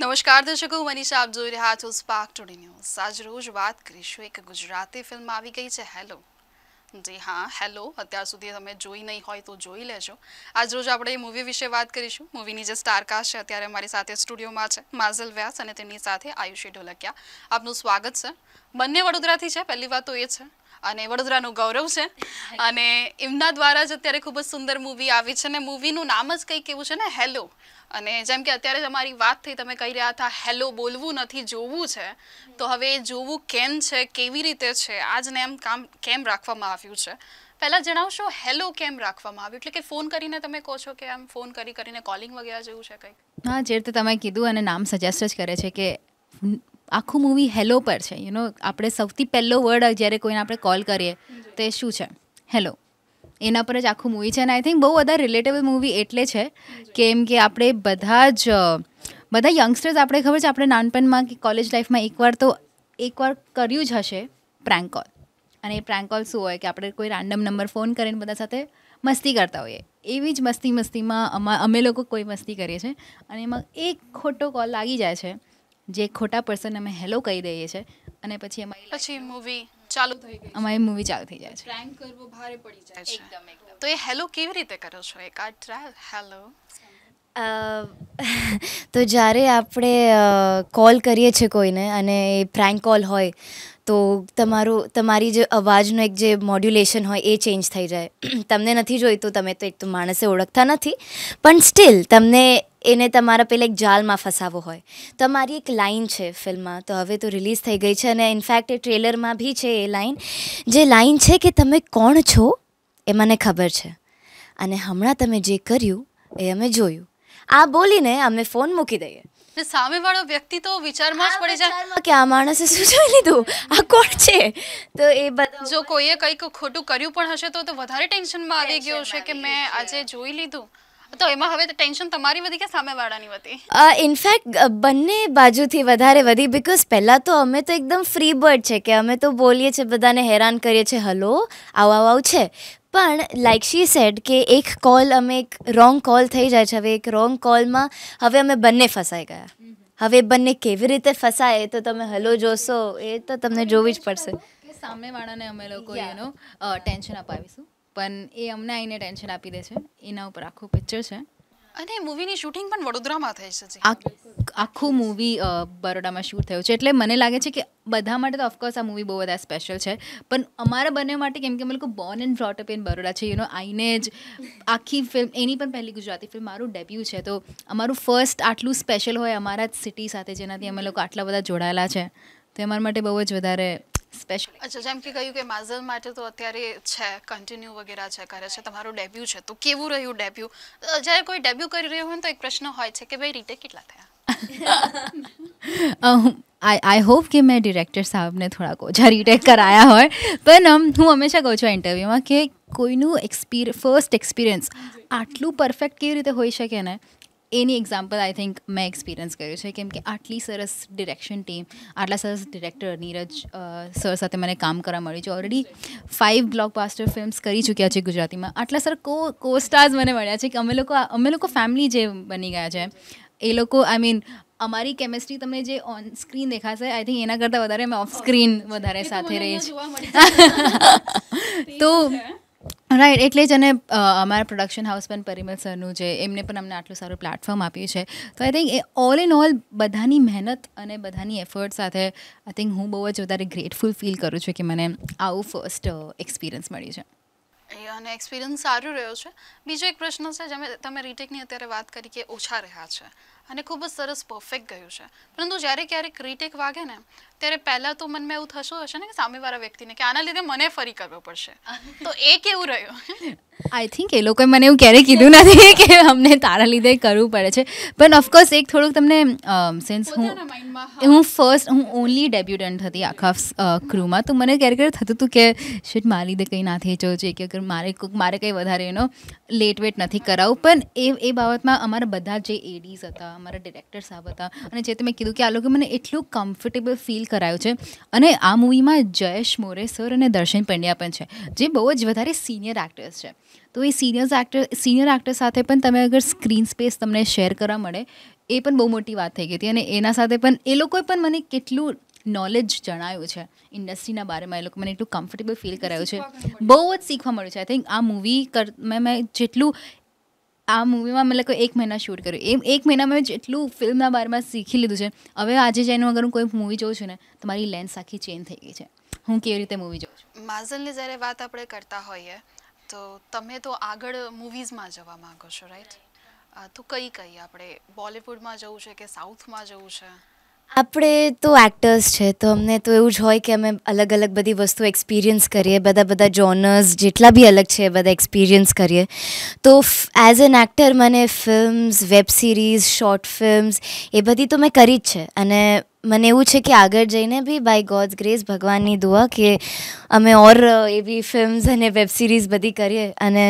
નમસ્કાર દર્શકો મનીષા આપ જોઈ રહ્યા છો સ્પાર્ક ટુડે ન્યૂઝ આજ રોજ વાત કરીશું એક ગુજરાતી ફિલ્મ આવી ગઈ છે હેલો જી હા હેલો અત્યાર સુધી તમે જોઈ નહીં હોય તો જોઈ લેજો આજ રોજ આપણે એ મૂવી વિશે વાત કરીશું મૂવીની જે સ્ટારકાસ્ટ છે અત્યારે મારી સાથે સ્ટુડિયોમાં છે માઝલ વ્યાસ અને તેમની સાથે આયુષી ઢોલકિયા આપનું સ્વાગત છે બંને વડોદરાથી છે પહેલી વાત તો એ છે અને વડોદરાનું ગૌરવ છે અને એમના દ્વારા જ અત્યારે ખૂબ જ સુંદર મૂવી આવી છે અને મૂવીનું નામ જ કંઈક એવું છે ને હેલો અને જેમ કે અત્યારે તમારી વાત થઈ તમે કહી રહ્યા હતા હેલો બોલવું નથી જોવું છે તો હવે જોવું કેમ છે કેવી રીતે છે આજને એમ કામ કેમ રાખવામાં આવ્યું છે પહેલાં જણાવશો હેલો કેમ રાખવામાં આવ્યું એટલે કે ફોન કરીને તમે કહો છો કે આમ ફોન કરી કરીને કોલિંગ વગેરે જેવું છે કંઈક હા જે રીતે તમે કીધું અને નામ સજેસ્ટ જ કરે છે કે આખું મૂવી હેલો પર છે યુ નો આપણે સૌથી પહેલો વર્ડ જ્યારે કોઈને આપણે કોલ કરીએ તે શું છે હેલો એના પર જ આખું મૂવી છે અને આઈ થિંક બહુ બધા રિલેટેબલ મૂવી એટલે છે કેમ કે આપણે બધા જ બધા યંગસ્ટર્સ આપણે ખબર છે આપણે નાનપણમાં કે કોલેજ લાઈફમાં એકવાર તો એકવાર કર્યું જ હશે પ્રેન્ક કોલ અને એ પ્રેન્ક કોલ શું હોય કે આપણે કોઈ રેન્ડમ નંબર ફોન કરીને બધા સાથે મસ્તી કરતા હોઈએ એવી જ મસ્તી મસ્તીમાં અમે લોકો કોઈ મસ્તી કરીએ છીએ અને એમાં એક ખોટો કોલ લાગી જાય છે જે ખોટા પર્સન અમે હેલો કહી દઈએ છીએ અને પછી એમાં પછી મૂવી ચાલુ થઈ ગઈ અમારી મૂવી ચાલુ થઈ જાય છે પ્રેન્ક કરવો ભારે પડી જાય છે એકદમ એકદમ તો એ હેલો કેવી રીતે કરો છો એક આ ટ્રાયલ હેલો તો જ્યારે આપણે કોલ કરીએ છીએ કોઈને અને એ પ્રેન્ક કોલ હોય તો તમારું તમારી જે અવાજનું એક જે મોડ્યુલેશન હોય એ ચેન્જ થઈ જાય તમને નથી જોઈતું તમે તો એક તો માણસે ઓળખતા નથી પણ સ્ટીલ તમને એને તમારા પેલા એક જાલમાં ફસાવો હોય તમારી એક લાઇન છે ફિલ્મમાં તો હવે તો રિલીઝ થઈ ગઈ છે અને ઇનફેક્ટ એ ટ્રેલરમાં બી છે એ લાઇન જે લાઇન છે કે તમે કોણ છો એ મને ખબર છે અને હમણાં તમે જે કર્યું એ અમે જોયું આ બોલીને અમે ફોન મૂકી દઈએ સામેવાળો વ્યક્તિ તો વિચારમાં જ પડી જાય કે આ માણસે શું જોઈ લીધું આ કોણ છે તો એ બધા જો કોઈએ કંઈક ખોટું કર્યું પણ હશે તો વધારે ટેન્શનમાં આવી ગયું હશે કે મેં આજે જોઈ લીધું તો એમાં હવે ટેન્શન તમારી વધી કે સામેવાળાની વધી ઇનફેક્ટ બંને બાજુથી વધારે વધી બિકોઝ પહેલાં તો અમે તો એકદમ ફ્રી બર્ડ છે કે અમે તો બોલીએ છીએ બધાને હેરાન કરીએ છીએ હલો આવું આવું આવું છે પણ લાઇક શી સેડ કે એક કોલ અમે એક રોંગ કોલ થઈ જાય છે હવે એક રોંગ કોલમાં હવે અમે બંને ફસાઈ ગયા હવે બંને કેવી રીતે ફસાય તો તમે હલો જોશો એ તો તમને જોવી જ પડશે સામેવાળાને અમે લોકો એનો ટેન્શન અપાવીશું પણ એ અમને આવીને ટેન્શન આપી દે છે એના ઉપર આખું પિક્ચર છે અને મૂવીની શૂટિંગ પણ વડોદરામાં થઈ છે આખું મૂવી બરોડામાં શૂટ થયું છે એટલે મને લાગે છે કે બધા માટે તો ઓફકોર્સ આ મૂવી બહુ બધા સ્પેશિયલ છે પણ અમારા બંને માટે કેમ કે અમે લોકો born and brought up in Baroda છે યુનો આઈને જ આખી ફિલ્મ એની પણ પહેલી ગુજરાતી ફિલ્મ મારું ડેબ્યુ છે તો અમારું ફર્સ્ટ આટલું સ્પેશિયલ હોય અમારા જ સિટી સાથે જેનાથી અમે લોકો આટલા બધા જોડાયેલા છે તો એ મારા માટે બહુ જ વધારે સ્પેશિયલ અચ્છા જેમ કે કહ્યું કે માઝલ માટે તો અત્યારે છે કન્ટિન્યુ વગેરે છે કરે છે તમારું ડેબ્યુ છે તો કેવું રહ્યું ડેબ્યુ જ્યારે કોઈ ડેબ્યુ કરી રહ્યો હોય તો એક પ્રશ્ન હોય છે કે ભાઈ રીતે કેટલા થયા આઈ આઈ હોપ કે મેં ડિરેક્ટર સાહેબને થોડાક ઓછા રિટેક કરાયા હોય પણ આમ હું હંમેશા કહું છું ઇન્ટરવ્યૂમાં કે કોઈનું એક્સપિર ફર્સ્ટ એક્સપિરિયન્સ આટલું પરફેક્ટ કેવી રીતે હોઈ શકે ને એની એક્ઝામ્પલ આઈ થિંક મેં એક્સપિરિયન્સ કર્યું છે કેમ કે આટલી સરસ ડિરેક્શન ટીમ આટલા સરસ ડિરેક્ટર નીરજ સર સાથે મને કામ કરવા મળ્યું છે already five blockbuster films કરી ચૂક્યા છે ગુજરાતીમાં આટલા સર કો કો સ્ટાર્સ મને મળ્યા છે કે અમે લોકો અમે લોકો ફેમિલી જે બની ગયા છે એ લોકો આઈ મીન અમારી કેમિસ્ટ્રી તમને જે ઓન સ્ક્રીન દેખાશે આઈ થિંક એના કરતાં વધારે મેં ઓફ સ્ક્રીન વધારે સાથે રહી છીએ તો રાઈટ એટલે જ અને અમારા પ્રોડક્શન હાઉસ પણ પરિમલ સરનું છે એમને પણ અમને આટલું સારું પ્લેટફોર્મ આપ્યું છે તો આઈ થિંક એ ઓલ ઇન ઓલ બધાની મહેનત અને બધાની એફર્ટ સાથે આઈ થિંક હું બહુ જ વધારે ગ્રેટફુલ ફીલ કરું છું કે મને આવું ફર્સ્ટ એક્સપિરિયન્સ મળ્યું છે અને એક્સપિરિયન્સ સારું રહ્યો છે બીજો એક પ્રશ્ન છે જેમ તમે રીટેકની અત્યારે વાત કરી કે ઓછા રહ્યા છે અને ખૂબ જ સરસ પરફેક્ટ ગયું છે પરંતુ જ્યારે ક્યારેક રીટેક વાગે ને ત્યારે પહેલાં તો મનમાં એવું થશું હશે ને કે સામેવાળા વ્યક્તિને કે આના લીધે મને ફરી કરવો પડશે તો એ કેવું રહ્યું આઈ થિંક એ લોકોએ મને એવું ક્યારેય કીધું નથી કે અમને તારા લીધે કરવું પડે છે પણ ઓફકોર્સ એક થોડુંક તમને સિન્સ હું હું ફર્સ્ટ હું ઓનલી ડેબ્યુટન્ટ હતી આખા ક્રૂમાં તો મને ક્યારેક ક્યારેક થતું હતું કે શીટ મારી લીધે કંઈ ના થઈ જવું જોઈએ કે મારે મારે કંઈ વધારે એનો લેટ વેટ નથી કરાવું પણ એ એ બાબતમાં અમારા બધા જે એડીઝ હતા અમારા ડિરેક્ટર સાહેબ હતા અને જે તમે કીધું કે આ લોકો મને એટલું કમ્ફર્ટેબલ ફીલ કરાયો છે અને આ મૂવીમાં જયેશ મોરે સર અને દર્શન પંડ્યા પણ છે જે બહુ જ વધારે સિનિયર એક્ટર્સ છે તો એ સિનિયર્સ એક્ટર સિનિયર એક્ટર સાથે પણ તમે અગર સ્ક્રીન સ્પેસ તમને શેર કરવા મળે એ પણ બહુ મોટી વાત થઈ ગઈ હતી અને એના સાથે પણ એ લોકોએ પણ મને કેટલું નોલેજ જણાયું છે ઇન્ડસ્ટ્રીના બારેમાં એ લોકો મને એટલું કમ્ફર્ટેબલ ફીલ કરાયું છે બહુ જ શીખવા મળ્યું છે આઈ થિંક આ મૂવી કર મેં મેં જેટલું આ મૂવીમાં મેં લોકો એક મહિના શૂટ કર્યું એ એક મહિનામાં મેં જેટલું ફિલ્મના બારમાં શીખી લીધું છે હવે આજે જઈને અગર હું કોઈ મૂવી જોઉં છું ને તો મારી લેન્સ આખી ચેન્જ થઈ ગઈ છે હું કેવી રીતે મૂવી જોઉં છું માઝલની જ્યારે વાત આપણે કરતા હોઈએ તો તમે તો આગળ મૂવીઝમાં જવા માગો છો રાઈટ તો કઈ કઈ આપણે બોલિવૂડમાં જવું છે કે સાઉથમાં જવું છે આપણે તો એક્ટર્સ છે તો અમને તો એવું જ હોય કે અમે અલગ અલગ બધી વસ્તુ એક્સપિરિયન્સ કરીએ બધા બધા જોનર્સ જેટલા બી અલગ છે બધા એક્સપિરિયન્સ કરીએ તો એઝ એન એક્ટર મને films web series short films એ બધી તો મેં કરી જ છે અને મને એવું છે કે આગળ જઈને બી બાય ગોડ્સ ગ્રેસ ભગવાનની દુઆ કે અમે ઓર એવી ફિલ્મ્સ અને વેબ સિરીઝ બધી કરીએ અને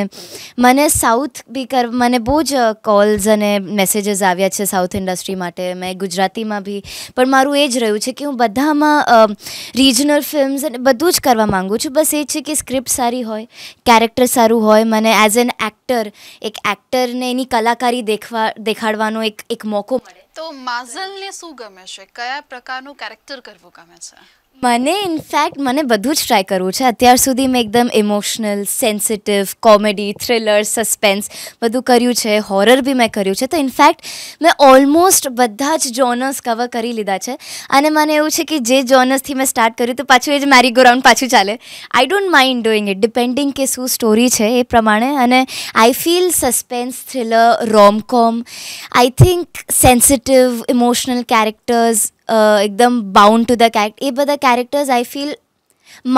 મને સાઉથ બી કર મને બહુ જ કોલ્સ અને મેસેજીસ આવ્યા છે સાઉથ ઇન્ડસ્ટ્રી માટે મેં ગુજરાતીમાં બી પણ મારું એ જ રહ્યું છે કે હું બધામાં રિજનલ ફિલ્મ્સ અને બધું જ કરવા માગું છું બસ એ છે કે સ્ક્રિપ્ટ સારી હોય કેરેક્ટર સારું હોય મને એઝ એન એક્ટર એક એક્ટરને એની કલાકારી દેખવા દેખાડવાનો એક એક મોકો મળે તો માઝલને શું ગમે છે કયા પ્રકારનું કેરેક્ટર કરવું ગમે છે મને ઇનફેક્ટ મને બધું જ ટ્રાય કરવું છે અત્યાર સુધી મેં એકદમ emotional sensitive comedy thriller suspense બધું કર્યું છે હોરર બી મેં કર્યું છે તો ઇનફેક્ટ મેં ઓલમોસ્ટ બધા જ જોનર્સ કવર કરી લીધા છે અને મને એવું છે કે જે જોનર્સથી મેં સ્ટાર્ટ કર્યું તો પાછું એ જ મેરી ગો પાછું ચાલે I don't mind doing it depending કે શું સ્ટોરી છે એ પ્રમાણે અને I feel suspense thriller romcom I think sensitive emotional characters એકદમ બાઉન્ડ ટુ ધ કેરેક્ટર એ બધા કેરેક્ટર્સ આઈ ફીલ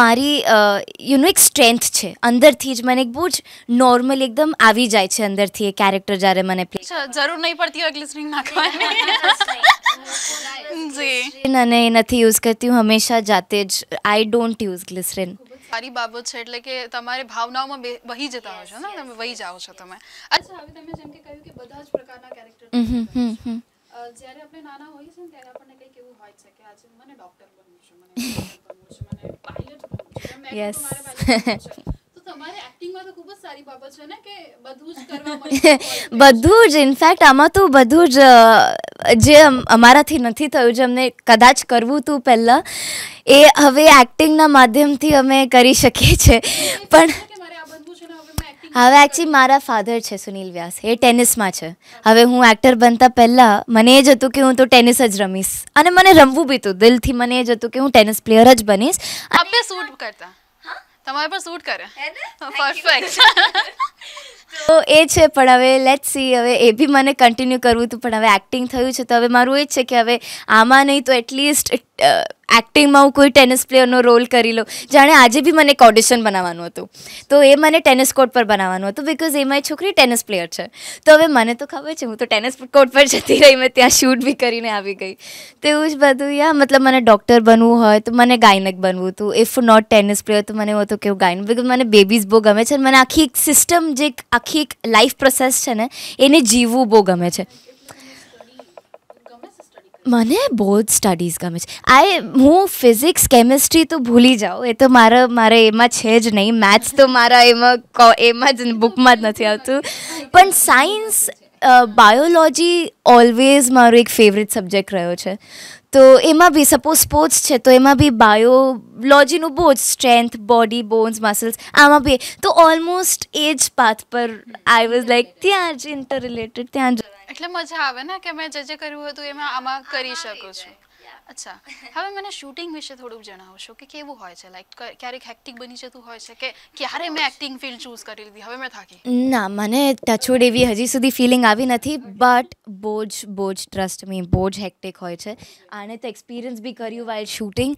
મારી યુનો એક સ્ટ્રેન્થ છે અંદરથી જ મને એક બહુ જ નોર્મલ એકદમ આવી જાય છે અંદરથી એ કેરેક્ટર જ્યારે મને પ્લે જરૂર નહીં પડતી હોય ગ્લિસરિંગ નાખવાની જી અને નથી યુઝ કરતી હું હંમેશા જાતે જ આઈ ડોન્ટ યુઝ ગ્લિસરિન સારી બાબત છે એટલે કે તમારે ભાવનાઓમાં વહી જતા હો છો ને તમે વહી જાઓ છો તમે અચ્છા હવે તમે જેમ કે કહ્યું કે બધા જ પ્રકારના કેરેક્ટર જ્યારે આપણે નાના હોઈએ છીએ ત્યારે આપણને યસ બધું જ ઇનફેક્ટ આમાં તો બધું જ જે અમારાથી નથી થયું જે અમને કદાચ કરવું હતું પહેલાં એ હવે એક્ટિંગના માધ્યમથી અમે કરી શકીએ છીએ પણ હવે એકચ્યુઅલી મારા ફાધર છે સુનિલ વ્યાસ એ ટેનિસમાં છે હવે હું એક્ટર બનતા પહેલાં મને એ જ હતું કે હું તો ટેનિસ જ રમીશ અને મને રમવું બી હતું દિલથી મને એ જ હતું કે હું ટેનિસ પ્લેયર જ બનીશ આપણે શૂટ કરતા તમારા પણ શૂટ કરે પરફેક્ટ oh, તો એ છે પણ હવે લેટ સી હવે એ બી મને કન્ટિન્યુ કરવું હતું પણ હવે એક્ટિંગ થયું છે તો હવે મારું એ જ છે કે હવે આમાં નહીં તો એટલીસ્ટ એક્ટિંગમાં હું કોઈ ટેનિસ પ્લેયરનો રોલ કરી લો જાણે આજે બી મને એક ઓડિશન બનાવવાનું હતું તો એ મને ટેનિસ કોર્ટ પર બનાવવાનું હતું બિકોઝ એ મારી છોકરી ટેનિસ પ્લેયર છે તો હવે મને તો ખબર છે હું તો ટેનિસ કોર્ટ પર જતી રહી મેં ત્યાં શૂટ બી કરીને આવી ગઈ તો એવું જ બધું યા મતલબ મને ડૉક્ટર બનવું હોય તો મને ગાયનક બનવું હતું ઇફ નોટ ટેનિસ પ્લેયર તો મને એવું હતું કે હું ગાયન બિકોઝ મને બેબીઝ બહુ ગમે છે મને આખી એક સિસ્ટમ જે આખી એક લાઈફ પ્રોસેસ છે ને એને જીવવું બહુ ગમે છે મને બહુ જ સ્ટડીઝ ગમે છે આઈ હું ફિઝિક્સ કેમિસ્ટ્રી તો ભૂલી જાઉં એ તો મારા મારે એમાં છે જ નહીં મેથ્સ તો મારા એમાં એમાં જ બુકમાં જ નથી આવતું પણ સાયન્સ બાયોલોજી ઓલવેઝ મારો એક ફેવરેટ સબ્જેક્ટ રહ્યો છે તો એમાં બી સપોઝ સ્પોર્ટ્સ છે તો એમાં બી બાયોલોજીનું બહુ જ સ્ટ્રેન્થ બોડી બોન્સ મસલ્સ આમાં બી તો ઓલમોસ્ટ એ જ પાથ પર આઈ વોઝ લાઈક ત્યાં જ ઇન્ટર રિલેટેડ ત્યાં જ એટલે મજા આવે ને કે મેં જે જે કર્યું હતું એમાં આમાં કરી શકું છું અચ્છા હવે મને શૂટિંગ વિશે થોડુંક જણાવશો કે કેવું હોય છે લાઈક ક્યારેક હેક્ટિક બની જતું હોય છે કે ક્યારે મેં એક્ટિંગ ફિલ્ડ ચૂઝ કરી લીધી હવે મેં થાકી ના મને ટચવૂડ એવી હજી સુધી ફિલિંગ આવી નથી બટ બોજ બોજ ટ્રસ્ટ મી બોજ હેક્ટિક હોય છે આને તો એક્સપિરિયન્સ બી કર્યું વાઇલ શૂટિંગ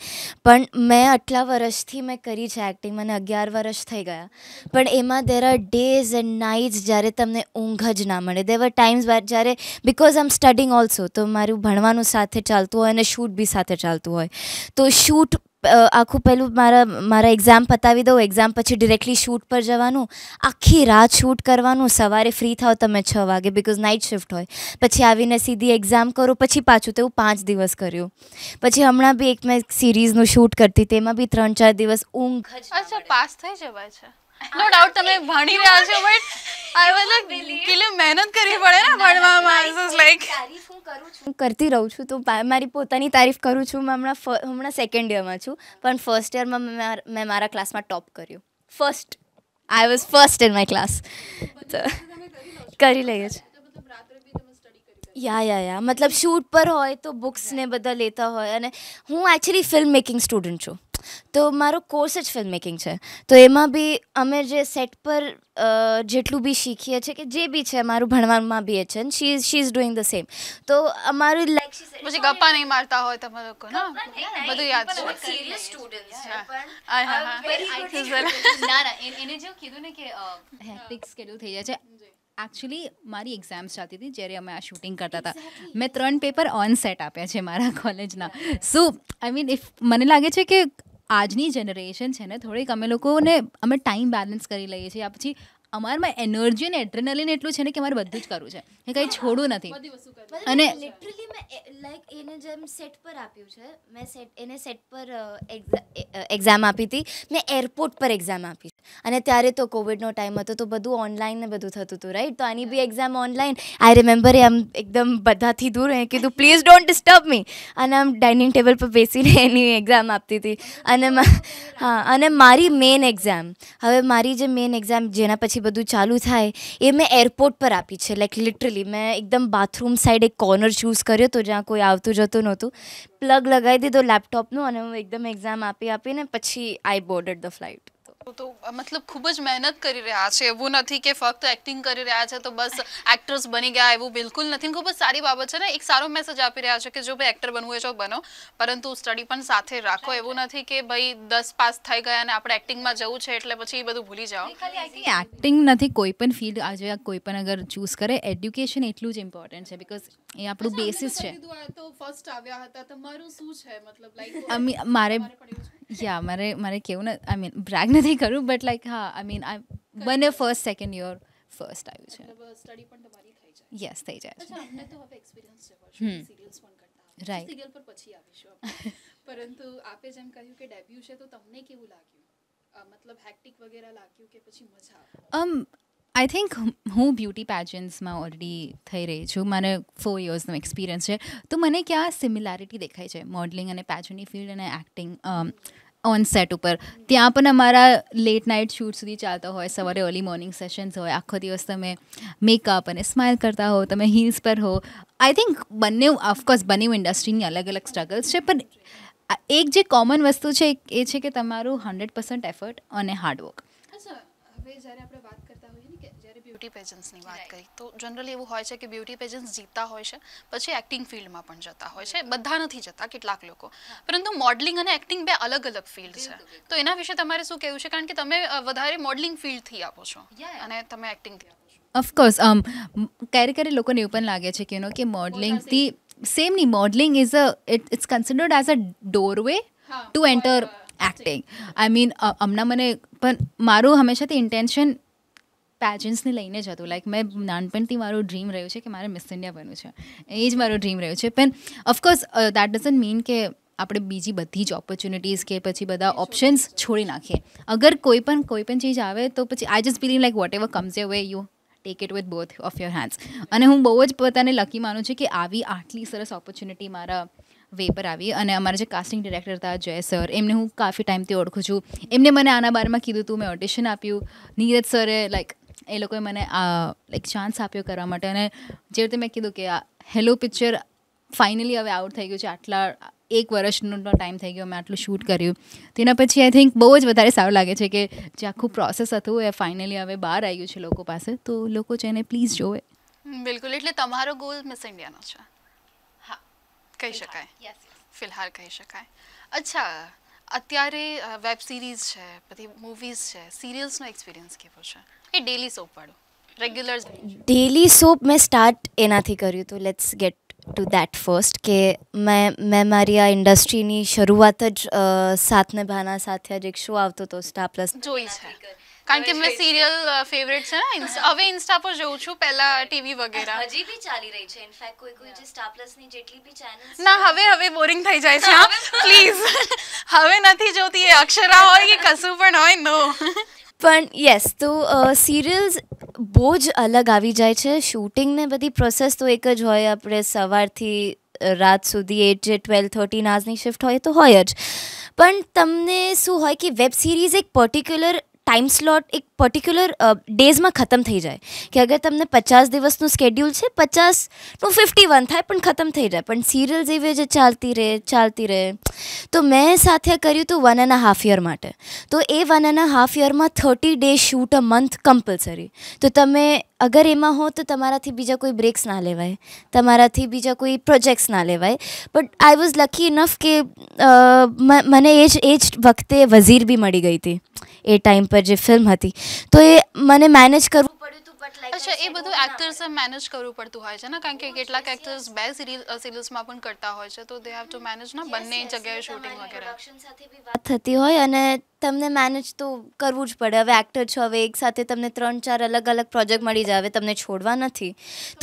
પણ મેં આટલા વર્ષથી મેં કરી છે એક્ટિંગ મને અગિયાર વર્ષ થઈ ગયા પણ એમાં there are days and nights જ્યારે તમને ઊંઘ જ ના મળે દેવર ટાઈમ્સ જ્યારે બિકોઝ આમ સ્ટડિંગ ઓલ્સો તો મારું ભણવાનું સાથે ચાલતું હોય અને શૂટ શૂટ બી સાથે ચાલતું હોય તો શૂટ આખું પહેલું મારા મારા એક્ઝામ પતાવી દઉં એક્ઝામ પછી ડિરેક્ટલી શૂટ પર જવાનું આખી રાત શૂટ કરવાનું સવારે ફ્રી થાવ તમે છ વાગે બિકોઝ નાઇટ શિફ્ટ હોય પછી આવીને સીધી એક્ઝામ કરો પછી પાછું તેવું પાંચ દિવસ કર્યું પછી હમણાં બી એક મેં સિરીઝનું શૂટ કરતી તેમાં બી ત્રણ ચાર દિવસ ઊંઘ પાસ થઈ જવાય છે નો ડાઉટ તમે ભણી રહ્યા છો બટ કેટલી મહેનત કરવી પડે ને ભણવામાં લાઈક હું કરતી રહું છું તો મારી પોતાની તારીફ કરું છું મેં હમણાં હમણાં સેકન્ડ યરમાં છું પણ ફર્સ્ટ યરમાં મેં મારા ક્લાસમાં ટોપ કર્યું first I was first in my class કરી લઈએ છીએ યા યા યા મતલબ શૂટ પર હોય તો બુક્સ ને બધા લેતા હોય અને હું એકચ્યુઅલી ફિલ્મ મેકિંગ સ્ટુડન્ટ છું તો મારો કોર્સ જ ફિલ્મ મેકિંગ છે તો એમાં બી અમે જે સેટ પર જેટલું બી શીખીએ છીએ કે જે બી છે મારું ભણવામાં બી એ છે she she is doing the same તો અમારું લાઈક પછી ગપ્પા નહીં મારતા હોય તમે લોકો બધું યાદ છે સિરિયસ સ્ટુડન્ટ્સ છે પણ ના ના એને જે કીધું ને કે હેક્ટિક સ્કેડ્યુલ થઈ જાય છે એકચ્યુઅલી મારી એક્ઝામ્સ ચાલતી હતી જ્યારે અમે આ શૂટિંગ કરતા હતા મેં ત્રણ પેપર ઓન સેટ આપ્યા છે મારા કોલેજના શું આઈ મીન ઇફ મને લાગે છે કે આજની જનરેશન છે ને થોડીક અમે લોકોને અમે ટાઈમ બેલેન્સ કરી લઈએ છીએ પછી અમારમાં એનર્જી અને એડ્રેનલિન એટલું છે ને કે અમારે બધું જ કરવું છે એ કંઈ છોડું નથી અને લિટરલી મેં લાઈક એને જેમ સેટ પર આપ્યું છે મેં સેટ એને સેટ પર એક્ઝામ આપી હતી મેં એરપોર્ટ પર એક્ઝામ આપી અને ત્યારે તો કોવિડનો ટાઈમ હતો તો બધું ઓનલાઈન ને બધું થતું હતું રાઈટ તો આની બી એક્ઝામ ઓનલાઈન આઈ રિમેમ્બર એમ એકદમ બધાથી દૂર એ કીધું પ્લીઝ ડોન્ટ ડિસ્ટર્બ મી અને આમ ડાઇનિંગ ટેબલ પર બેસીને એની એક્ઝામ આપતી હતી અને હા અને મારી મેઇન એક્ઝામ હવે મારી જે મેઇન એક્ઝામ જેના પછી બધું ચાલુ થાય એ મેં એરપોર્ટ પર આપી છે લાઈક લિટરલી મેં એકદમ બાથરૂમ સાઈડ એક કોર્નર ચૂઝ કર્યો હતો જ્યાં કોઈ આવતું જતું નહોતું પ્લગ લગાવી દીધો લેપટોપનું અને હું એકદમ એક્ઝામ આપી આપીને પછી આઈ બોર્ડેડ ધ ફ્લાઇટ તો મતલબ ખૂબ જ મહેનત કરી રહ્યા છે એવું નથી કે ફક્ત એક્ટિંગ કરી રહ્યા છે તો બસ એક્ટ્રેસ બની ગયા એવું બિલકુલ નથી ખૂબ જ સારી બાબત છે ને એક સારો મેસેજ આપી રહ્યા છે કે જો ભાઈ એક્ટર બનવું હોય તો બનો પરંતુ સ્ટડી પણ સાથે રાખો એવું નથી કે ભાઈ દસ પાસ થઈ ગયા અને આપણે એક્ટિંગમાં જવું છે એટલે પછી એ બધું ભૂલી જાઓ એક્ટિંગ નથી કોઈ પણ ફિલ્ડ આજે કોઈ પણ અગર ચૂઝ કરે એડ્યુકેશન એટલું જ ઇમ્પોર્ટન્ટ છે બિકોઝ એ આપણું બેસિસ છે મારે યા મારે મારે કેવું નથી આઈ મીન બ્રેગ નથી કરું બટ લાઈક હા આઈ મીન આઈ બને ફર્સ્ટ સેકન્ડ યર ફર્સ્ટ આવ્યું છે સ્ટડી પણ તમારી થઈ જાય યસ થઈ જાય તો હવે એક્સપિરિયન્સ છે પણ કરતા રાઈટ સિરિયલ પર પછી આવીશું પરંતુ આપે જેમ કહ્યું કે ડેબ્યુ છે તો તમને કેવું લાગ્યું મતલબ હેક્ટિક વગેરે લાગ્યું કે પછી મજા આમ આઈ થિંક હું બ્યુટી પેજન્ટ્સમાં ઓલરેડી થઈ રહી છું મને ફોર યર્સનો એક્સપિરિયન્સ છે તો મને ક્યાં સિમિલારિટી દેખાય છે મોડલિંગ અને પેજન્ટની ફિલ્ડ અને એક્ટિંગ ઓન સેટ ઉપર ત્યાં પણ અમારા લેટ નાઇટ શૂટ સુધી ચાલતા હોય સવારે અર્લી મોર્નિંગ સેશન્સ હોય આખો દિવસ તમે મેકઅપ અને સ્માઇલ કરતા હો તમે હિલ્સ પર હો આઈ થિંક બંને ઓફકોર્સ બંને ઇન્ડસ્ટ્રીની અલગ અલગ સ્ટ્રગલ્સ છે પણ એક જે કોમન વસ્તુ છે એ છે કે તમારું હંડ્રેડ પર્સન્ટ એફર્ટ અને હાર્ડવર્ક અચ્છા હવે જ્યારે આપણે બ્યુટી પેજન્ટ્સની વાત કરી તો જનરલી એવું હોય છે કે બ્યુટી પેજન્ટ્સ જીતતા હોય છે પછી એક્ટિંગ ફિલ્ડમાં પણ જતા હોય છે બધા નથી જતા કેટલાક લોકો પરંતુ મોડલિંગ અને એક્ટિંગ બે અલગ અલગ ફિલ્ડ છે તો એના વિશે તમારે શું કહેવું છે કારણ કે તમે વધારે મોડલિંગ ફિલ્ડથી આપો છો અને તમે એક્ટિંગથી ઓફકોર્સ આમ ક્યારે ક્યારે લોકોને એવું પણ લાગે છે કે એનો કે મોડલિંગથી સેમ નહીં modelling is a it it's considered as a doorway to enter acting I mean હમણાં મને પણ મારું હંમેશાથી ઇન્ટેન્શન પેજન્ટ્સને લઈને જ હતું લાઈક મેં નાનપણથી મારો ડ્રીમ રહ્યો છે કે મારે મિસ ઇન્ડિયા બનવું છે એ જ મારો ડ્રીમ રહ્યો છે પણ ઓફકોર્સ દેટ ડઝન્ટ મીન કે આપણે બીજી બધી જ ઓપોર્ચ્યુનિટીઝ કે પછી બધા ઓપ્શન્સ છોડી નાખીએ અગર કોઈ પણ કોઈ પણ ચીજ આવે તો પછી I just believe like whatever comes your way you take it with both of your hands અને હું બહુ જ પોતાને લકી માનું છું કે આવી આટલી સરસ ઓપોર્ચ્યુનિટી મારા વે પર આવી અને અમારા જે કાસ્ટિંગ ડિરેક્ટર હતા જય સર એમને હું કાફી ટાઈમથી ઓળખું છું એમને મને આના બારમાં કીધું હતું મેં ઓડિશન આપ્યું નીરજ સરે લાઈક એ લોકોએ મને આ લાઈક ચાન્સ આપ્યો કરવા માટે અને જે રીતે મેં કીધું કે આ હેલો પિક્ચર ફાઇનલી હવે આઉટ થઈ ગયું છે આટલા એક વર્ષનો ટાઈમ થઈ ગયો મેં આટલું શૂટ કર્યું તેના પછી આઈ થિંક બહુ જ વધારે સારું લાગે છે કે જે આખું પ્રોસેસ હતું એ ફાઇનલી હવે બહાર આવી ગયું છે લોકો પાસે તો લોકો છે એને પ્લીઝ જોવે બિલકુલ એટલે તમારો ગોલ મિસ ઇન્ડિયાનો છે હા કહી શકાય ફિલહાલ કહી શકાય અચ્છા અત્યારે વેબ સિરીઝ છે બધી મૂવીઝ છે સિરિયલ્સનો એક્સપિરિયન્સ કેવો છે એ ડેલી સોપ વાળો રેગ્યુલર ડેલી સોપ મેં સ્ટાર્ટ એનાથી કર્યું હતું let's get to that first કે મેં મેં મારી આ ઇન્ડસ્ટ્રીની શરૂઆત જ સાથને ભાના સાથે જ એક શો આવતો હતો સ્ટાર પ્લસ જોઈ છે કારણ કે મેં સિરિયલ ફેવરેટ છે હવે ઇન્સ્ટા પર જોઉં છું પહેલા ટીવી વગેરે હજી બી ચાલી રહી છે ઇનફેક્ટ કોઈ કોઈ જે સ્ટાર પ્લસ ની જેટલી બી ચેનલ ના હવે હવે બોરિંગ થઈ જાય છે પ્લીઝ હવે નથી જોતી એ અક્ષરા હોય કે કશું પણ હોય નો પણ યસ તો સિરિયલ્સ બહુ જ અલગ આવી જાય છે શૂટિંગને બધી પ્રોસેસ તો એક જ હોય આપણે સવારથી રાત સુધી એટ જે ટ્વેલ્વ થર્ટીન આજની શિફ્ટ હોય તો હોય જ પણ તમને શું હોય કે વેબ સિરીઝ એક પર્ટિક્યુલર ટાઈમ સ્લોટ એક પર્ટિક્યુલર ડેઝમાં ખતમ થઈ જાય કે અગર તમને પચાસ દિવસનું સ્કેડ્યુલ છે પચાસનું ફિફ્ટી વન થાય પણ ખતમ થઈ જાય પણ સિરિયલ્સ એવી જે ચાલતી રહે ચાલતી રહે તો મેં સાથે કર્યું હતું વન એન્ડ હાફ યર માટે તો એ વન એન્ડ હાફ યરમાં thirty day shoot a month compulsory તો તમે અગર એમાં હો તો તમારાથી બીજા કોઈ બ્રેક્સ ના લેવાય તમારાથી બીજા કોઈ પ્રોજેક્ટ્સ ના લેવાય but I was lucky enough કે મને એ જ એ જ વખતે વઝીર બી મળી ગઈ હતી એ ટાઈમ પર જે ફિલ્મ હતી તો એ મને મેનેજ કરવું અચ્છા એ બધું એક્ટર્સ મેનેજ કરવું પડતું હોય છે ને કારણ કે કેટલાક એક્ટર્સ બે સિરિયલ્સમાં પણ કરતા હોય છે તો દે હેવ ટુ મેનેજ ને બંને જગ્યાએ શૂટિંગ વગેરે વાત થતી હોય અને તમને મેનેજ તો કરવું જ પડે હવે એક્ટર છો હવે એક સાથે તમને ત્રણ ચાર અલગ અલગ પ્રોજેક્ટ મળી જાય તમને છોડવા નથી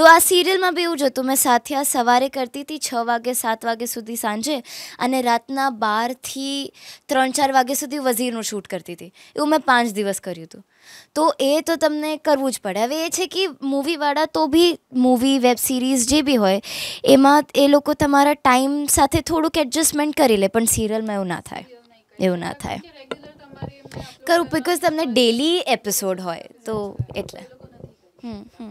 તો આ સિરિયલમાં બી એવું જ હતું મેં સાથિયા સવારે કરતી હતી છ વાગે સાત વાગે સુધી સાંજે અને રાતના બારથી ત્રણ ચાર વાગ્યા સુધી વઝીરનું શૂટ કરતી હતી એવું મેં પાંચ દિવસ કર્યું હતું તો એ તો તમને કરવું જ પડે હવે એ છે કે મૂવીવાળા તો બી મૂવી વેબ સિરીઝ જે બી હોય એમાં એ લોકો તમારા ટાઈમ સાથે થોડુંક એડજસ્ટમેન્ટ કરી લે પણ સિરિયલમાં એવું ના થાય એવું ના થાય કરું બિકોઝ તમને ડેલી એપિસોડ હોય તો એટલે hmm hmm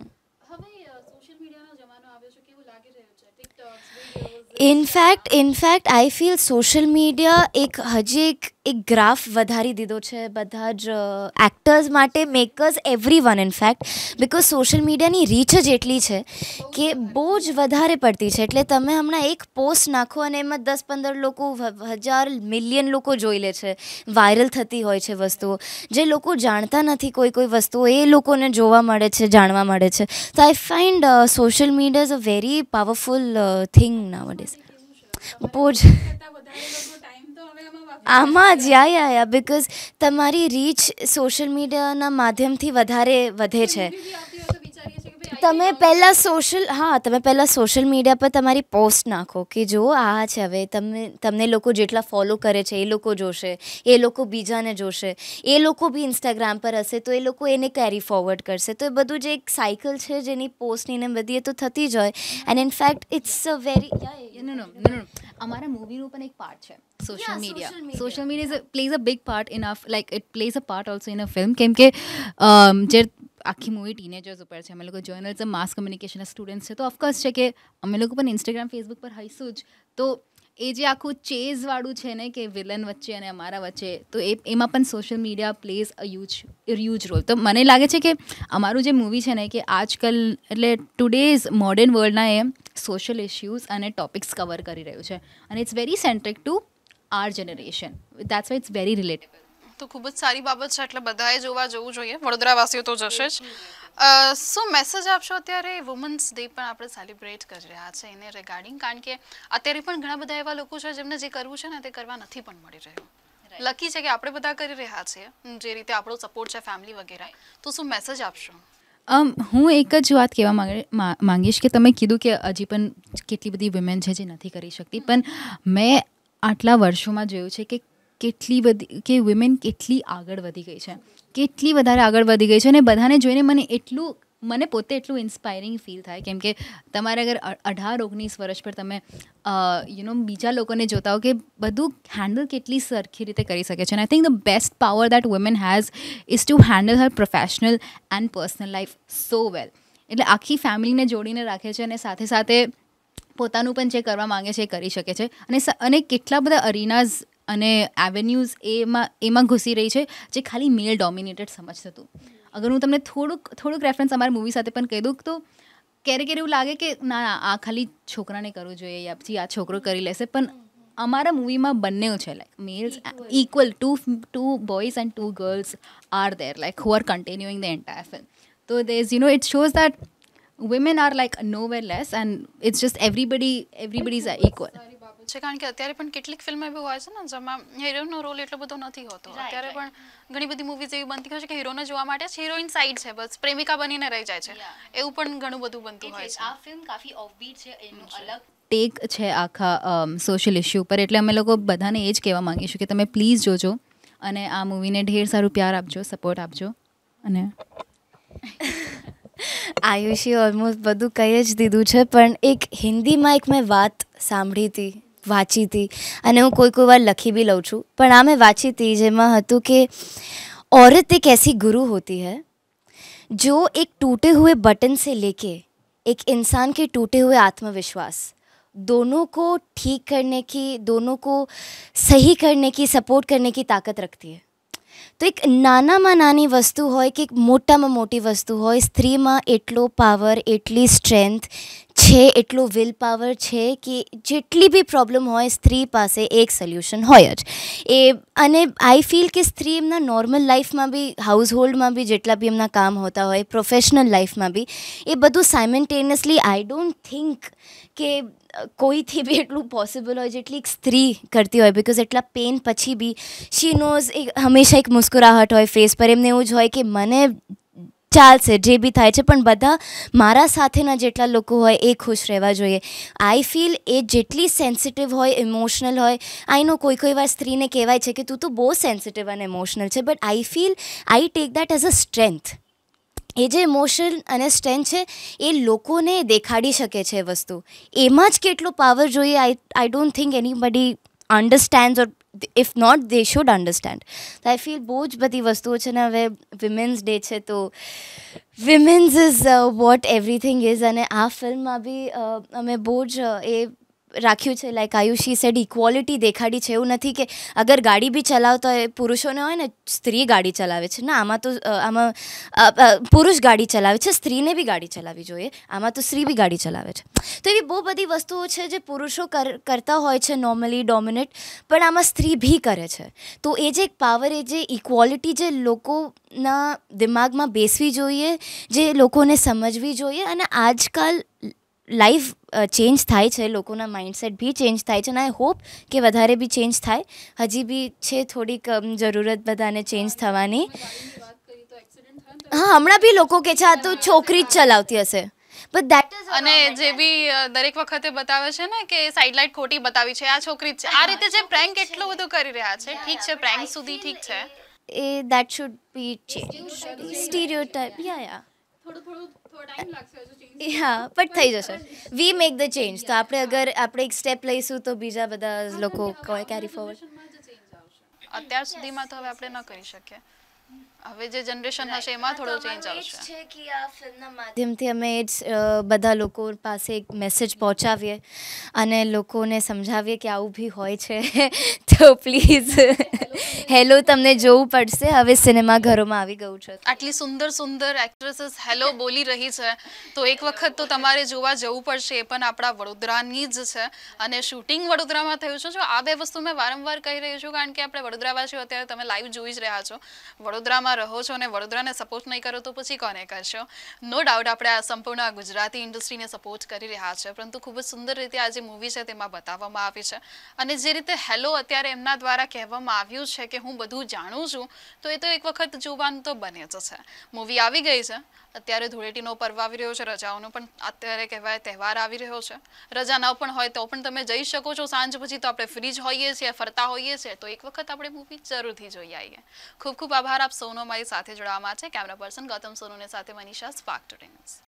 in fact in fact I feel social media એક હજી એક એક ગ્રાફ વધારી દીધો છે બધા જ એક્ટર્સ માટે makers everyone in fact because social મીડિયાની રીચ જ એટલી છે કે બહુ જ વધારે પડતી છે એટલે તમે હમણાં એક પોસ્ટ નાખો અને એમાં દસ પંદર લોકો હજાર મિલિયન લોકો જોઈ લે છે વાયરલ થતી હોય છે વસ્તુઓ જે લોકો જાણતા નથી કોઈ કોઈ વસ્તુઓ એ લોકોને જોવા મળે છે જાણવા મળે છે તો I find social media is a very powerful thing nowadays બપોર આમાં જ યા યા બીકોઝ તમારી રીચ સોશિયલ મીડિયાના માધ્યમથી વધારે વધે છે તમે પહેલાં સોશિયલ હા તમે પહેલાં સોશિયલ મીડિયા પર તમારી પોસ્ટ નાખો કે જો આ છે હવે તમે તમને લોકો જેટલા ફોલો કરે છે એ લોકો જોશે એ લોકો બીજાને જોશે એ લોકો બી ઇન્સ્ટાગ્રામ પર હશે તો એ લોકો એને કેરી ફોરવર્ડ કરશે તો એ બધું જે એક સાયકલ છે જેની પોસ્ટની ને બધી એ તો થતી જ હોય and in fact it's a very અમારા મૂવીનું પણ એક પાર્ટ છે social media social media plays a big part in a like it plays a part also in a film કેમ કે જે આખી મૂવી ટીનેજર્સ ઉપર છે અમે લોકો જર્નલિઝમ માસ કમ્યુનિકેશનના સ્ટુડન્ટ્સ છે તો ઓફકોર્સ છે કે અમે લોકો પણ ઇન્સ્ટાગ્રામ ફેસબુક પર હઈશું જ તો એ જે આખું ચેઝવાળું છે ને કે વિલન વચ્ચે અને અમારા વચ્ચે તો એ એમાં પણ social media plays a huge huge role તો મને લાગે છે કે અમારું જે મૂવી છે ને કે આજકાલ એટલે ટુડેઝ મોડર્ન વર્લ્ડના એ સોશિયલ ઇશ્યુઝ અને ટોપિક્સ કવર કરી રહ્યું છે અને it's very centric to our generation that's why it's very relatable તો ખૂબ જ સારી બાબત છે એટલે બધાએ જોવા જવું જોઈએ વડોદરાવાસીઓ તો જશે જ શું મેસેજ આપશો અત્યારે વુમન્સ ડે પણ આપણે સેલિબ્રેટ કરી રહ્યા છે એને રિગાર્ડિંગ કારણ કે અત્યારે પણ ઘણા બધા એવા લોકો છે જેમને જે કરવું છે ને તે કરવા નથી પણ મળી રહ્યું લકી છે કે આપણે બધા કરી રહ્યા છીએ જે રીતે આપણો સપોર્ટ છે ફેમિલી વગેરે તો શું મેસેજ આપશો હું એક જ વાત કહેવા માંગીશ કે તમે કીધું કે હજી પણ કેટલી બધી વિમેન છે જે નથી કરી શકતી પણ મેં આટલા વર્ષોમાં જોયું છે કે કેટલી બધી કે વિમેન કેટલી આગળ વધી ગઈ છે કેટલી વધારે આગળ વધી ગઈ છે અને બધાને જોઈને મને એટલું મને પોતે એટલું ઇન્સ્પાયરિંગ ફીલ થાય કેમ કે તમારે અગર અઢાર ઓગણીસ વર્ષ પર તમે યુ નો બીજા લોકોને જોતા હો કે બધું હેન્ડલ કેટલી સરખી રીતે કરી શકે છે અને I think the best power that women has is to handle her professional and personal life so well એટલે આખી ફેમિલીને જોડીને રાખે છે અને સાથે સાથે પોતાનું પણ જે કરવા માગે છે એ કરી શકે છે અને અને કેટલા બધા અરીનાઝ અને એવેન્યુઝ એમાં એમાં ઘૂસી રહી છે જે ખાલી મેલ ડોમિનેટેડ સમજતું હતું અગર હું તમને થોડુંક થોડુંક રેફરન્સ અમારી મૂવી સાથે પણ કહી દઉં તો ક્યારેક ક્યારે એવું લાગે કે ના આ ખાલી છોકરાને કરવું જોઈએ યા આ છોકરો કરી લેશે પણ અમારા મૂવીમાં બંને છે like males equal to two boys and two girls are there like who are continuing the entire film તો this you know it shows that women are like nowhere less and it's just everybody everybody's are equal છે કારણ કે અત્યારે પણ કેટલીક film એવી હોય છે ને જેમાં હીરોનો રોલ એટલો બધો નથી હોતો અત્યારે પણ ઘણી બધી મૂવીઝ એવી બનતી હોય છે કે હીરોને જોવા માટે હીરોઈન સાઈડ છે બસ પ્રેમિકા બનીને રહી જાય છે એવું પણ ઘણું બધું બનતું હોય છે આ ફિલ્મ કાફી ઓફબીટ છે એનું અલગ ટેક છે આખા સોશિયલ ઇશ્યુ પર એટલે અમે લોકો બધાને એ જ કહેવા માંગીશું કે તમે પ્લીઝ જોજો અને આ મૂવીને ઢેર સારું પ્યાર આપજો સપોર્ટ આપજો અને આયુષી ઓલમોસ્ટ બધું કહી જ દીધું છે પણ એક હિન્દીમાં એક મેં વાત સાંભળી હતી वाँची थी अने हूँ कोई कोई बार लखी भी लौ छू पर आ मैं वाँची थी जेमत के औरत एक ऐसी गुरु होती है जो एक टूटे हुए बटन से लेके एक इंसान के टूटे हुए आत्मविश्वास दोनों को ठीक करने की दोनों को सही करने की सपोर्ट करने की ताकत रखती है तो एक नाना माँ नानी वस्तु हो एक मोटा में मोटी वस्तु हो स्त्री में एटलो पावर एटली स्ट्रेंथ છે એટલો વિલ પાવર છે કે જેટલી બી પ્રોબ્લેમ હોય સ્ત્રી પાસે એક સોલ્યુશન હોય જ એ અને આઈ ફીલ કે સ્ત્રી એમના નોર્મલ લાઈફમાં બી હાઉસ હોલ્ડમાં બી જેટલા બી એમના કામ હોતા હોય પ્રોફેશનલ લાઈફમાં બી એ બધું સાયમેન્ટેનિયસલી આઈ ડોન્ટ થિંક કે કોઈથી બી એટલું પોસિબલ હોય જેટલી એક સ્ત્રી કરતી હોય બિકોઝ એટલા પેન પછી બી શી નોઝ એક હંમેશા એક મુસ્કુરાહટ હોય ફેસ પર એમને એવું જ હોય કે મને ચાલશે જે બી થાય છે પણ બધા મારા સાથેના જેટલા લોકો હોય એ ખુશ રહેવા જોઈએ આઈ ફીલ એ જેટલી સેન્સિટિવ હોય ઇમોશનલ હોય આઈ નો કોઈ કોઈ વાર સ્ત્રીને કહેવાય છે કે તું તો બહુ સેન્સિટિવ અને ઇમોશનલ છે but I feel I take that as a strength એ જે ઇમોશન અને સ્ટ્રેન્થ છે એ લોકોને દેખાડી શકે છે વસ્તુ એમાં જ કેટલો પાવર જોઈએ આઈ I don't think anybody understand or if not they should understand તો આઈ ફીલ બહુ જ બધી વસ્તુઓ છે ને હવે વિમેન્સ ડે છે તો women's is what everything is અને આ ફિલ્મમાં બી અમે બહુ જ એ રાખ્યું છે લાઈક આયુષી સેડ ઇક્વોલિટી દેખાડી છે એવું નથી કે અગર ગાડી બી ચલાવતા હોય પુરુષોને હોય ને સ્ત્રી ગાડી ચલાવે છે ના આમાં તો આમાં પુરુષ ગાડી ચલાવે છે સ્ત્રીને બી ગાડી ચલાવવી જોઈએ આમાં તો સ્ત્રી બી ગાડી ચલાવે છે તો એવી બહુ બધી વસ્તુઓ છે જે પુરુષો કર કરતા હોય છે નોર્મલી ડોમિનેટ પણ આમાં સ્ત્રી ભી કરે છે તો એ જે એક પાવર એ જે ઇક્વોલિટી જે લોકોના દિમાગમાં બેસવી જોઈએ જે લોકોને સમજવી જોઈએ અને આજકાલ લાઈફ ચેન્જ થાય છે લોકોના માઇન્ડસેટ બી ચેન્જ થાય છે અને આઈ હોપ કે વધારે બી ચેન્જ થાય હજી બી છે થોડીક જરૂરત બધાને ચેન્જ થવાની હા હમણાં બી લોકો કે છે આ તો છોકરી જ ચલાવતી હશે બટ ધેટ ઇઝ અને જે બી દરેક વખતે બતાવે છે ને કે સાઇડલાઇટ ખોટી બતાવી છે આ છોકરી છે આ રીતે જે પ્રેન્ક એટલો બધો કરી રહ્યા છે ઠીક છે પ્રેન્ક સુધી ઠીક છે એ that should be change stereotype yeah yeah હા બટ થઈ જશે વી મેક ધ ચેન્જ તો આપણે અગર આપણે એક સ્ટેપ લઈશું તો બીજા બધા લોકો કેરી ફોરવર્ડ અત્યાર સુધીમાં તો હવે આપણે ન કરી શકીએ હવે જે જનરેશન હશે એમાં થોડો ચેન્જ આવશે છે કે આ ફિલ્મના માધ્યમથી અમે બધા લોકો પાસે એક મેસેજ પહોંચાવીએ અને લોકોને સમજાવીએ કે આવું બી હોય છે તો પ્લીઝ હેલો તમને જોવું પડશે હવે સિનેમા ઘરોમાં આવી ગયું છે આટલી સુંદર સુંદર એક્ટ્રેસીસ હેલો બોલી રહી છે તો એક વખત તો તમારે જોવા જવું પડશે એ પણ આપણા વડોદરાની જ છે અને શૂટિંગ વડોદરામાં થયું છે જો આ બે વસ્તુ મેં વારંવાર કહી રહી છું કારણ કે આપણે વડોદરાવાસીઓ અત્યારે તમે લાઈવ જોઈ જ રહ્યા છો વડોદરામાં ગુજરાતમાં રહો છો અને વડોદરાને સપોર્ટ નહીં કરો તો પછી કોને કરશો નો ડાઉટ આપણે આ સંપૂર્ણ ગુજરાતી ઇન્ડસ્ટ્રીને સપોર્ટ કરી રહ્યા છે પરંતુ ખૂબ જ સુંદર રીતે આ જે મૂવી છે તેમાં બતાવવામાં આવી છે અને જે રીતે હેલો અત્યારે એમના દ્વારા કહેવામાં આવ્યું છે કે હું બધું જાણું છું તો એ તો એક વખત જોવાનું તો બને જ છે મૂવી આવી ગઈ છે અત્યારે ધૂળેટીનો પર્વ આવી રહ્યો છે રજાઓનો પણ અત્યારે કહેવાય તહેવાર આવી રહ્યો છે રજા ન પણ હોય તો પણ તમે જઈ શકો છો સાંજ પછી તો આપણે ફ્રી જ હોઈએ છીએ ફરતા હોઈએ છીએ તો એક વખત આપણે મૂવી જરૂરથી જોઈ આવીએ ખૂબ ખૂબ આભાર આપ સોનો મારી સાથે જોડાવામાં છે કેમેરા પર્સન ગૌતમ સોનુને સાથે મનીષા સ્પાર્ક ટુડેન્સ